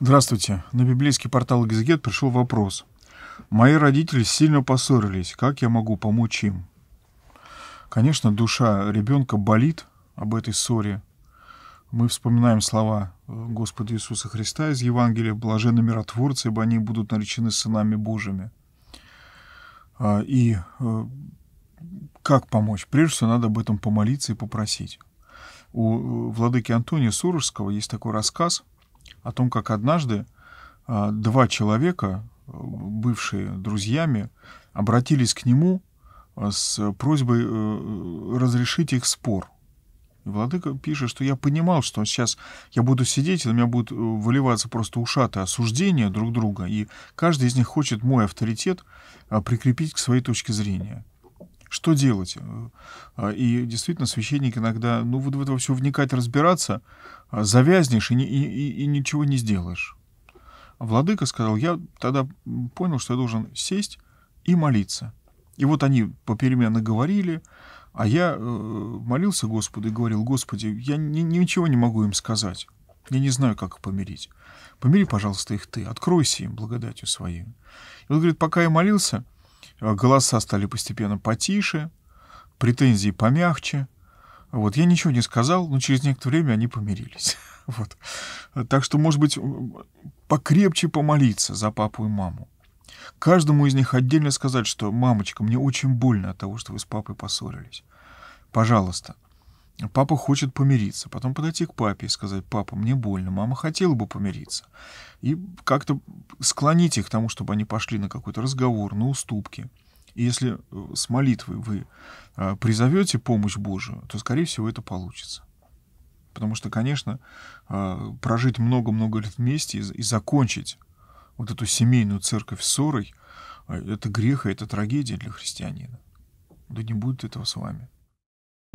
Здравствуйте. На библейский портал Гизгет пришел вопрос. Мои родители сильно поссорились. Как я могу помочь им? Конечно, душа ребенка болит об этой ссоре. Мы вспоминаем слова э, Господа Иисуса Христа из Евангелия «Блаженны миротворцы, ибо они будут наречены сынами Божьими». А, и э, как помочь? Прежде всего, надо об этом помолиться и попросить. У э, владыки Антония Сурожского есть такой рассказ – о том, как однажды а, два человека, э, бывшие друзьями, обратились к нему э, с просьбой э, разрешить их спор. И владыка пишет, что я понимал, что сейчас я буду сидеть, и на меня будут выливаться просто ушаты осуждения друг друга, и каждый из них хочет мой авторитет а, прикрепить к своей точке зрения. Что делать? А, и действительно, священник иногда, ну, вот в это все вникать, разбираться, а, завязнешь и, и, и, и ничего не сделаешь. Владыка сказал, я тогда понял, что я должен сесть и молиться. И вот они попеременно говорили, а я э, молился Господу и говорил, Господи, я ни, ничего не могу им сказать. Я не знаю, как их помирить. Помири, пожалуйста, их ты, откройся им благодатью своей. И он говорит, пока я молился, Э, голоса стали постепенно потише, претензии помягче. Вот, я ничего не сказал, но через некоторое время они помирились. Вот. Так что, может быть, покрепче помолиться за папу и маму. Каждому из них отдельно сказать, что «мамочка, мне очень больно от того, что вы с папой поссорились. Пожалуйста, Папа хочет помириться, потом подойти к папе и сказать, папа, мне больно, мама хотела бы помириться. И как-то склонить их к тому, чтобы они пошли на какой-то разговор, на уступки. И если э, с молитвой вы э, призовете помощь Божию, то, скорее всего, это получится. Потому что, конечно, э, прожить много-много лет вместе и закончить вот эту семейную церковь ссорой, это грех и это трагедия для христианина. Да не будет этого с вами.